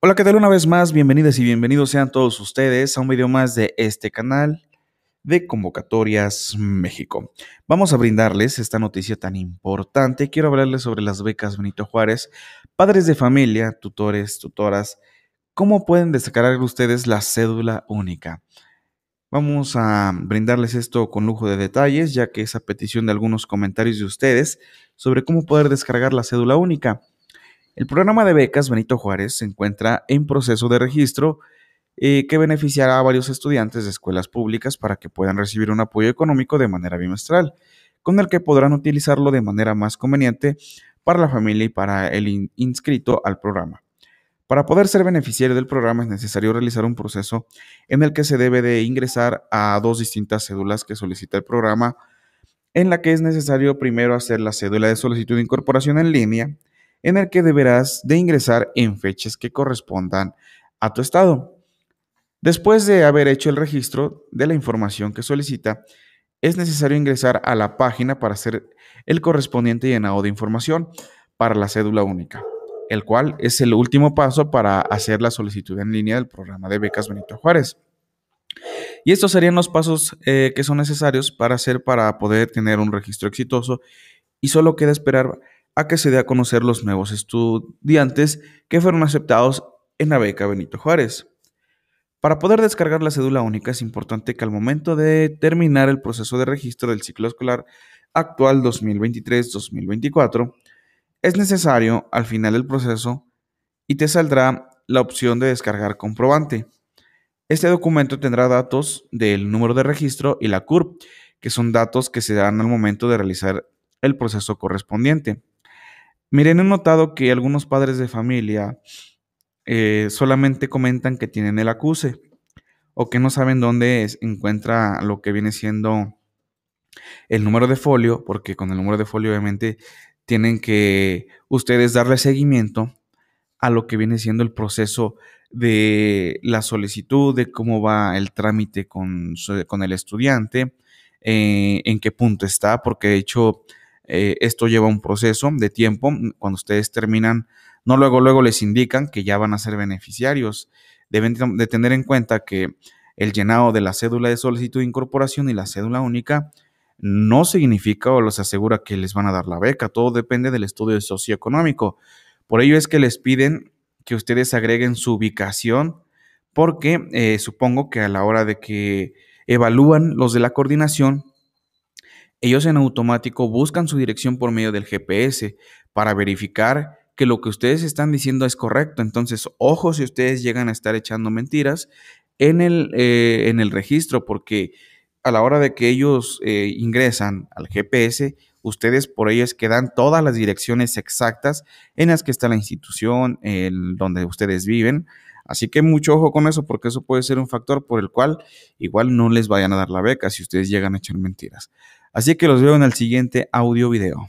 Hola, ¿qué tal? Una vez más, bienvenidas y bienvenidos sean todos ustedes a un video más de este canal de Convocatorias México. Vamos a brindarles esta noticia tan importante. Quiero hablarles sobre las becas Benito Juárez, padres de familia, tutores, tutoras. ¿Cómo pueden descargar ustedes la cédula única? Vamos a brindarles esto con lujo de detalles, ya que es a petición de algunos comentarios de ustedes sobre cómo poder descargar la cédula única. El programa de becas Benito Juárez se encuentra en proceso de registro eh, que beneficiará a varios estudiantes de escuelas públicas para que puedan recibir un apoyo económico de manera bimestral, con el que podrán utilizarlo de manera más conveniente para la familia y para el inscrito al programa. Para poder ser beneficiario del programa es necesario realizar un proceso en el que se debe de ingresar a dos distintas cédulas que solicita el programa, en la que es necesario primero hacer la cédula de solicitud de incorporación en línea, en el que deberás de ingresar en fechas que correspondan a tu estado. Después de haber hecho el registro de la información que solicita, es necesario ingresar a la página para hacer el correspondiente llenado de información para la cédula única, el cual es el último paso para hacer la solicitud en línea del programa de becas Benito Juárez. Y estos serían los pasos eh, que son necesarios para hacer para poder tener un registro exitoso y solo queda esperar a que se dé a conocer los nuevos estudiantes que fueron aceptados en la beca Benito Juárez. Para poder descargar la cédula única es importante que al momento de terminar el proceso de registro del ciclo escolar actual 2023-2024, es necesario al final del proceso y te saldrá la opción de descargar comprobante. Este documento tendrá datos del número de registro y la CURP, que son datos que se dan al momento de realizar el proceso correspondiente. Miren, he notado que algunos padres de familia eh, solamente comentan que tienen el acuse o que no saben dónde es, encuentra lo que viene siendo el número de folio, porque con el número de folio obviamente tienen que ustedes darle seguimiento a lo que viene siendo el proceso de la solicitud, de cómo va el trámite con, con el estudiante, eh, en qué punto está, porque de hecho eh, esto lleva un proceso de tiempo. Mm, cuando ustedes terminan, no luego, luego les indican que ya van a ser beneficiarios. Deben de tener en cuenta que el llenado de la cédula de solicitud de incorporación y la cédula única no significa o les asegura que les van a dar la beca. Todo depende del estudio socioeconómico. Por ello es que les piden que ustedes agreguen su ubicación porque eh, supongo que a la hora de que evalúan los de la coordinación, ellos en automático buscan su dirección por medio del GPS para verificar que lo que ustedes están diciendo es correcto. Entonces, ojo si ustedes llegan a estar echando mentiras en el, eh, registro, porque a la hora de que ellos eh, ingresan al GPS, ustedes por ellos quedan todas las direcciones exactas en las que está la institución, en donde ustedes viven. Así que mucho ojo con eso, porque eso puede ser un factor por el cual igual no les vayan a dar la beca si ustedes llegan a echar mentiras. Así que los veo en el siguiente audio video.